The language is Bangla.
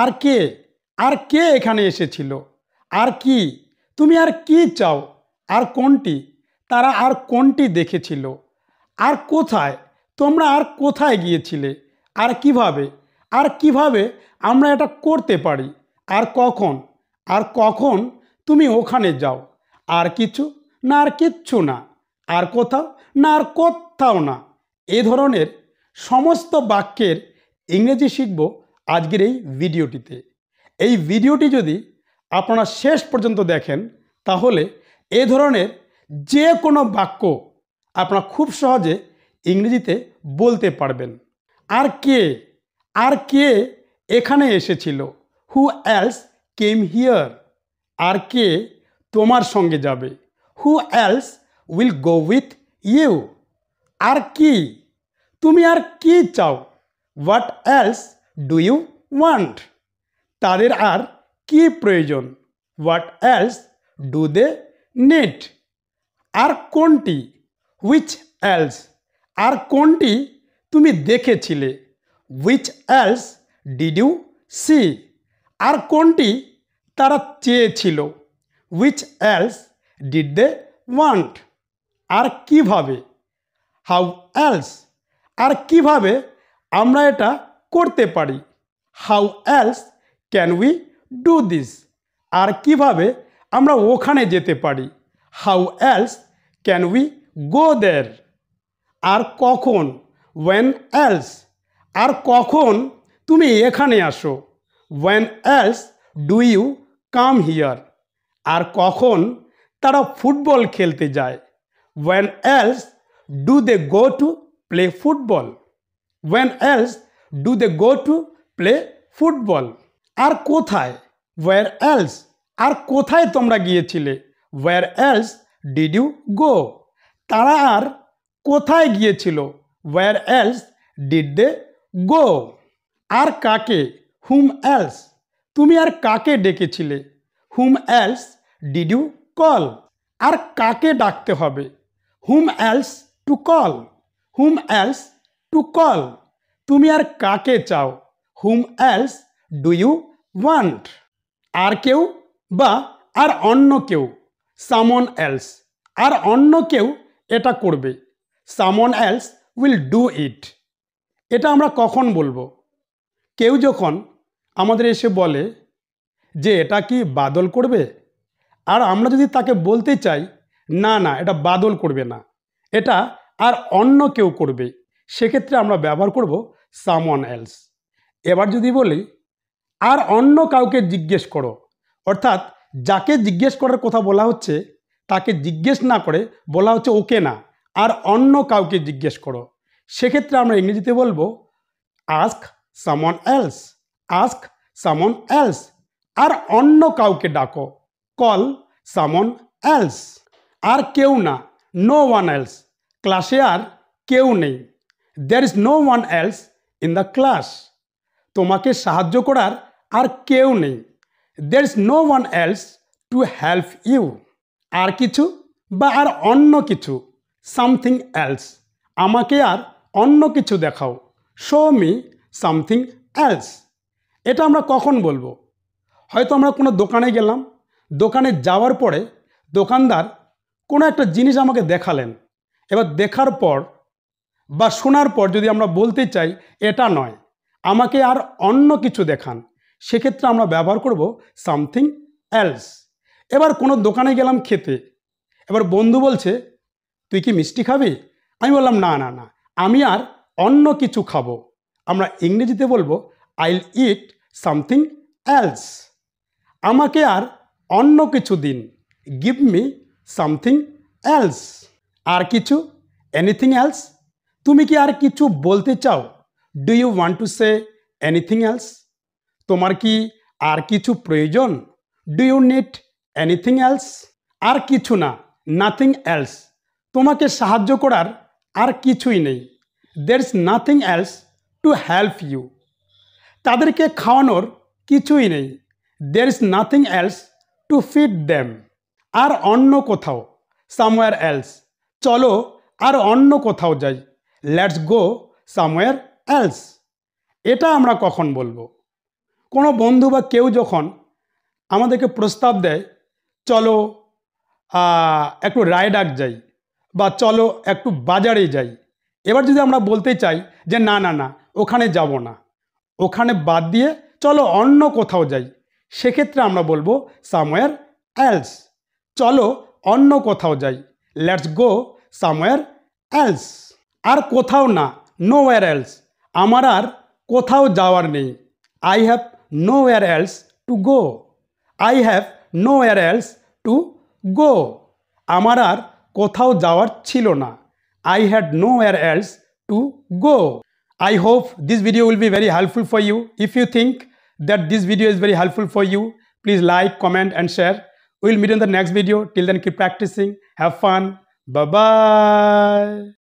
আর কে আর কে এখানে এসেছিল আর কি তুমি আর কি চাও আর কোনটি তারা আর কোনটি দেখেছিল আর কোথায় তোমরা আর কোথায় গিয়েছিলে আর কিভাবে আর কিভাবে আমরা এটা করতে পারি আর কখন আর কখন তুমি ওখানে যাও আর কিছু না আর কিচ্ছু না আর কোথাও না আর কোথাও না এ ধরনের সমস্ত বাক্যের ইংরেজি শিখব আজকের এই ভিডিওটিতে এই ভিডিওটি যদি আপনারা শেষ পর্যন্ত দেখেন তাহলে এ ধরনের যে কোনো বাক্য আপনারা খুব সহজে ইংরেজিতে বলতে পারবেন আর কে আর কে এখানে এসেছিল হু অ্যালস কেম হিয়ার আর কে তোমার সঙ্গে যাবে who else will go with you আর কি তুমি আর কি চাও what else do you want তাদের আর কি প্রয়োজন what else do they need আর কোনটি হুইচ এলস আর কোনটি তুমি দেখেছিলে which else did you see আর কোনটি তারা চেয়েছিল which else did they want আর কিভাবে হাউ এলস আর কিভাবে আমরা এটা করতে পারি how else can we do this আর কিভাবে আমরা ওখানে যেতে পারি how else can we go there আর কখন ওয়েন এলস আর কখন তুমি এখানে আসো when else do you come here আর কখন তারা ফুটবল খেলতে যায় when else do they go to play football when else do they go to play football আর কোথায় ওয়ার এলস আর কোথায় তোমরা গিয়েছিলে where else did you go তারা আর কোথায় গিয়েছিল where else did they go আর কাকে হুম এলস তুমি আর কাকে ডেকেছিলে whom else did you call আর কাকে ডাকতে হবে whom else to call whom else to call তুমি আর কাকে চাও whom else do you want আর কেউ বা আর অন্য কেউ সামন এলস আর অন্য কেউ এটা করবে সামন অ্যালস উইল ডু ইট এটা আমরা কখন বলবো কেউ যখন আমাদের এসে বলে যে এটা কি বাদল করবে আর আমরা যদি তাকে বলতে চাই না না এটা বাদল করবে না এটা আর অন্য কেউ করবে সেক্ষেত্রে আমরা ব্যবহার করব সামওয়ান এলস এবার যদি বলি আর অন্য কাউকে জিজ্ঞেস করো অর্থাৎ যাকে জিজ্ঞেস করার কথা বলা হচ্ছে তাকে জিজ্ঞেস না করে বলা হচ্ছে ওকে না আর অন্য কাউকে জিজ্ঞেস করো সেক্ষেত্রে আমরা ইংরেজিতে বলবো ask someone else ask someone else আর অন্য কাউকে ডাকো কল সামন এলস আর কেউ না নো ওয়ান এলস ক্লাসে আর কেউ নেই there is no one else in the class তোমাকে সাহায্য করার আর কেউ নেই there is no one else to help you আর কিছু বা আর অন্য কিছু সামথিং এলস আমাকে আর অন্য কিছু দেখাও শো মি সামথিং এলস এটা আমরা কখন বলবো হয়তো আমরা কোনো দোকানে গেলাম দোকানে যাওয়ার পরে দোকানদার কোনো একটা জিনিস আমাকে দেখালেন এবার দেখার পর বা শোনার পর যদি আমরা বলতে চাই এটা নয় আমাকে আর অন্য কিছু দেখান সেক্ষেত্রে আমরা ব্যবহার করব সামথিং এলস এবার কোনো দোকানে গেলাম খেতে এবার বন্ধু বলছে তুই কি মিষ্টি খাবি আমি বললাম না না না আমি আর অন্য কিছু খাবো আমরা ইংরেজিতে বলবো আইল ইট সামথিং এলস আমাকে আর অন্য কিছু দিন গিভ মি সামথিং এলস আর কিছু এনিথিং এলস তুমি কি আর কিছু বলতে চাও do you want to say anything else তোমার কি আর কিছু প্রয়োজন do you need anything else আর কিছু না নাথিং এলস তোমাকে সাহায্য করার আর কিছুই নেই there is nothing else to help you তাদেরকে খাওয়ানোর কিছুই নেই there is nothing else to feed them আর অন্য কোথাও সামওয়্যার এলস চলো আর অন্য কোথাও যাই লেটস গো সামওয়্যার এলস এটা আমরা কখন বলবো কোনো বন্ধু বা কেউ যখন আমাদেরকে প্রস্তাব দেয় চলো একটু রায়ডাক যাই বা চলো একটু বাজারে যাই এবার যদি আমরা বলতে চাই যে না না না ওখানে যাব না ওখানে বাদ দিয়ে চলো অন্য কোথাও যাই সেক্ষেত্রে আমরা বলবো সামওয়ার এলস চলো অন্য কোথাও যাই লেটস গো সামওয়ার এলস আর কোথাও না নো ওয়ার এলস আমার আর কোথাও যাওয়ার নেই I have nowhere else to go I have nowhere else to go আমার আর কোথাও যাওয়ার ছিল না I had nowhere else to go I hope this video will be very helpful for you if you think that this video is very helpful for you please like comment and share will meet in the next video till then keep practicing have fun বাবা